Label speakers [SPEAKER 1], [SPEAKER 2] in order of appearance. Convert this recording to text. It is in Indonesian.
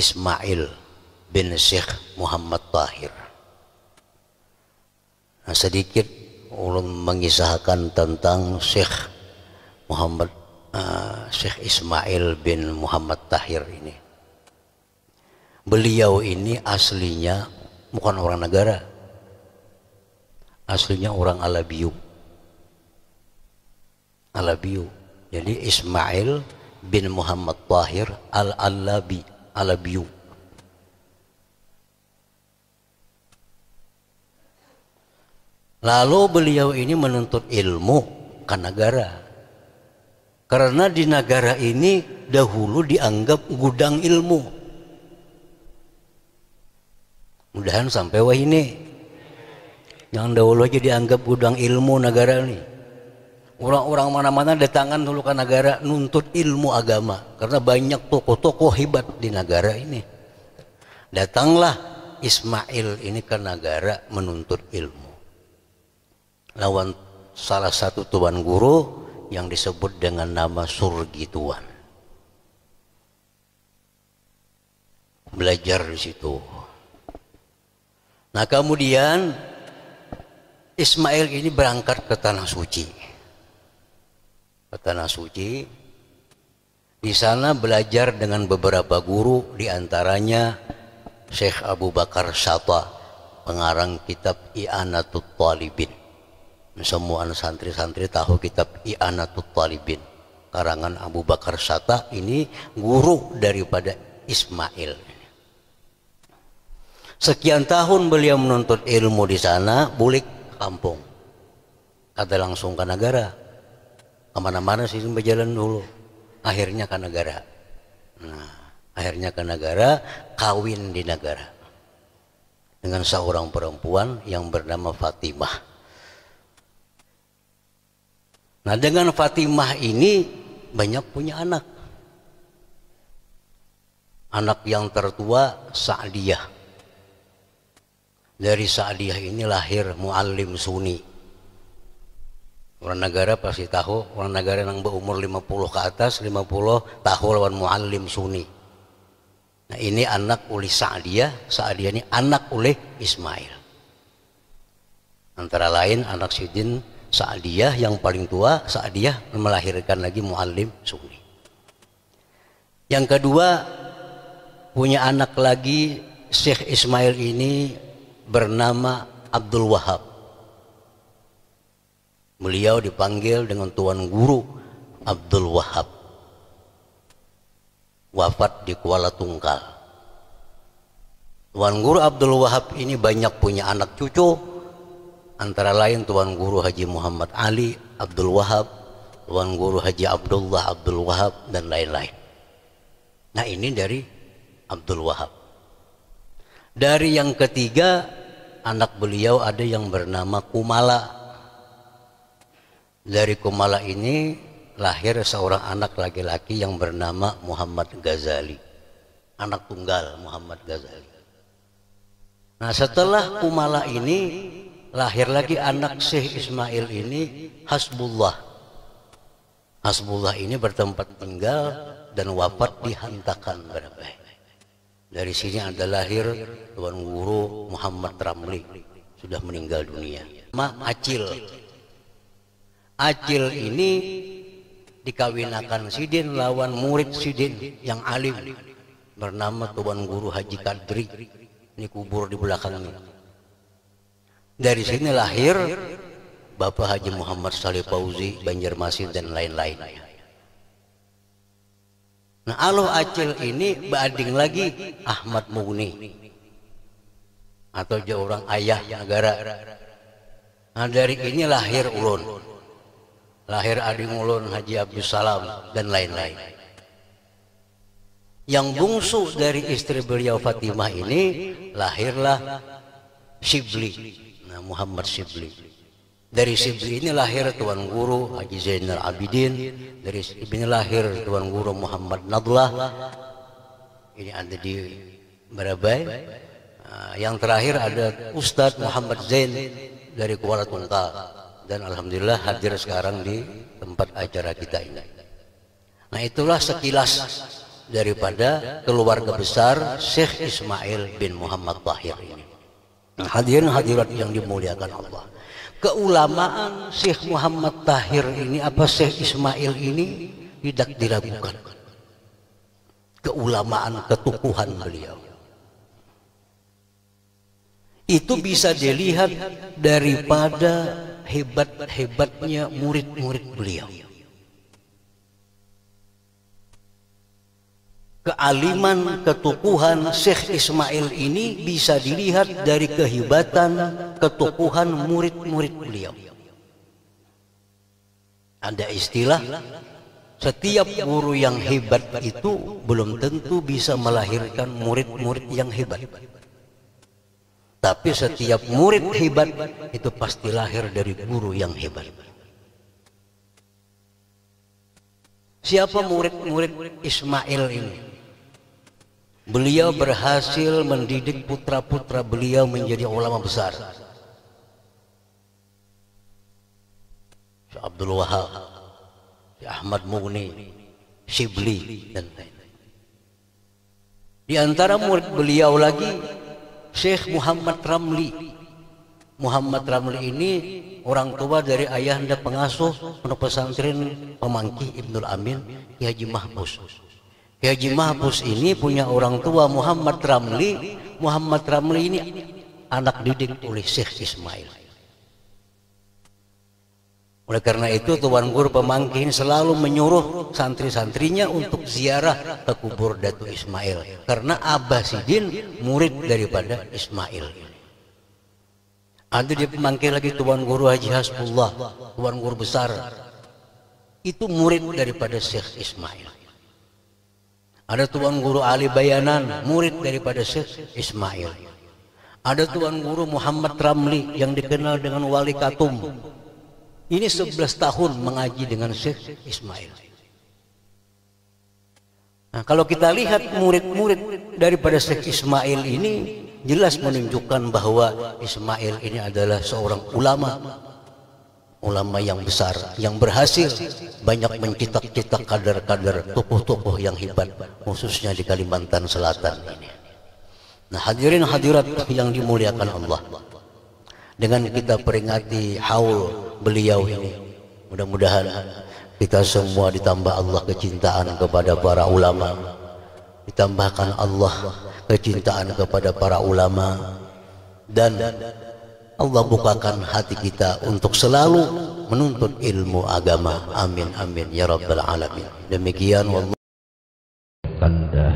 [SPEAKER 1] Ismail bin Syekh Muhammad Tahir. Nah, sedikit ulun mengisahkan tentang Syekh Muhammad uh, eh, Syekh Ismail bin Muhammad Tahir ini. Beliau ini aslinya bukan orang negara. Aslinya orang Alabiu. Alabiu. Jadi Ismail bin Muhammad Tahir Al-Alabi. I love you. Lalu beliau ini menuntut ilmu ke negara. Karena di negara ini dahulu dianggap gudang ilmu. Mudahan sampai wah ini. Yang dahulu aja dianggap gudang ilmu negara ini. Orang-orang mana-mana datangan dulu ke negara nuntut ilmu agama karena banyak tokoh-tokoh hebat di negara ini. Datanglah Ismail ini ke negara menuntut ilmu. Lawan salah satu tuan guru yang disebut dengan nama Surgi Tuan. Belajar di situ. Nah kemudian Ismail ini berangkat ke Tanah Suci ke tanah suci. Di sana belajar dengan beberapa guru, diantaranya Syekh Abu Bakar Sata, pengarang kitab I'anatut Talibin. Semua santri-santri tahu kitab I'anatut Talibin. Karangan Abu Bakar Sata ini guru daripada Ismail. Sekian tahun beliau menuntut ilmu di sana, bulik kampung. Kata langsung ke negara, kemana-mana sih berjalan dulu akhirnya ke negara nah akhirnya ke negara kawin di negara dengan seorang perempuan yang bernama Fatimah nah dengan Fatimah ini banyak punya anak anak yang tertua Sa'diyah dari Sa'diyah ini lahir Muallim Sunni Orang negara pasti tahu, orang negara yang berumur 50 ke atas, 50 tahu lawan muallim sunni. Nah ini anak oleh Sa'diyah, Sa'diyah ini anak oleh Ismail. Antara lain anak Sidin Sa'diyah yang paling tua, Sa'diyah melahirkan lagi muallim sunni. Yang kedua punya anak lagi Syekh Ismail ini bernama Abdul Wahab. Beliau dipanggil dengan Tuan Guru Abdul Wahab. Wafat di Kuala Tunggal. Tuan Guru Abdul Wahab ini banyak punya anak cucu. Antara lain Tuan Guru Haji Muhammad Ali Abdul Wahab, Tuan Guru Haji Abdullah Abdul Wahab, dan lain-lain. Nah ini dari Abdul Wahab. Dari yang ketiga anak beliau ada yang bernama Kumala dari Kumala ini lahir seorang anak laki-laki yang bernama Muhammad Ghazali. Anak tunggal Muhammad Ghazali. Nah setelah Kumala ini lahir lagi anak Syekh Ismail ini Hasbullah. Hasbullah ini bertempat tinggal dan wafat di berapa? Dari sini ada lahir Tuan Guru Muhammad Ramli sudah meninggal dunia. Ma Acil Acil ini dikawinakan Sidin lawan murid Sidin yang alim bernama Tuan Guru Haji Kadri ini kubur di belakangnya dari sini lahir Bapak Haji Muhammad Saleh Pauzi Banjarmasin dan lain-lain nah Allah Acil ini banding lagi Ahmad Muni atau jauh orang ayah negara nah dari ini lahir ulun lahir Adi Mulun Haji Abi Salam dan lain-lain yang bungsu dari istri beliau Fatimah ini lahirlah Sibli nah Muhammad Sibli dari Sibli ini lahir Tuan Guru Haji Zainal Abidin dari Sibli ini lahir Tuan Guru Muhammad Nadlah ini ada di Merabai ah, yang terakhir ada Ustadz Muhammad Zain dari Kuala Tunggal dan alhamdulillah hadir sekarang di tempat acara kita ini. Nah itulah sekilas daripada keluarga besar Syekh Ismail bin Muhammad Tahir ini. Nah, Hadirin hadirat yang dimuliakan Allah. Keulamaan Syekh Muhammad Tahir ini apa Syekh Ismail ini tidak diragukan. Keulamaan ketukuhan beliau. Itu bisa dilihat daripada hebat-hebatnya murid-murid beliau. Kealiman, ketukuhan Syekh Ismail ini bisa dilihat dari kehebatan, ketukuhan murid-murid beliau. Ada istilah, setiap guru yang hebat itu belum tentu bisa melahirkan murid-murid yang hebat. Tapi setiap murid hebat itu pasti lahir dari guru yang hebat. Siapa murid-murid Ismail ini? Beliau berhasil mendidik putra-putra beliau menjadi ulama besar. Abdul Wahab, si Ahmad Muni, Sibli dan lain-lain. Di antara murid beliau lagi Syekh Muhammad Ramli. Muhammad Ramli ini orang tua dari ayahanda pengasuh pondok pesantren Pemangki Ibnul Amin Ki Haji Mahbus. Ki Haji Mahbus ini punya orang tua Muhammad Ramli. Muhammad Ramli ini anak didik oleh Syekh Ismail. Oleh karena itu Tuan Guru Pemangkin selalu menyuruh santri-santrinya untuk ziarah ke kubur Datu Ismail. Karena abah Abbasidin murid daripada Ismail. Ada dia pemangkin lagi Tuan Guru Haji Hasbullah, Tuan Guru Besar. Itu murid daripada Syekh Ismail. Ada Tuan Guru Ali Bayanan, murid daripada Syekh Ismail. Ada Tuan Guru Muhammad Ramli yang dikenal dengan Wali Katum, ini 11 tahun mengaji dengan Syekh Ismail. Nah, kalau kita lihat murid-murid daripada Syekh Ismail ini jelas menunjukkan bahwa Ismail ini adalah seorang ulama ulama yang besar yang berhasil banyak mencetak-cetak kader-kader tokoh-tokoh yang hebat khususnya di Kalimantan Selatan ini. Nah, hadirin hadirat yang dimuliakan Allah dengan kita peringati haul beliau ini mudah-mudahan kita semua ditambah Allah kecintaan kepada para ulama ditambahkan Allah kecintaan kepada para ulama dan Allah bukakan hati kita untuk selalu menuntut ilmu agama amin amin ya rabbal alamin demikian wallah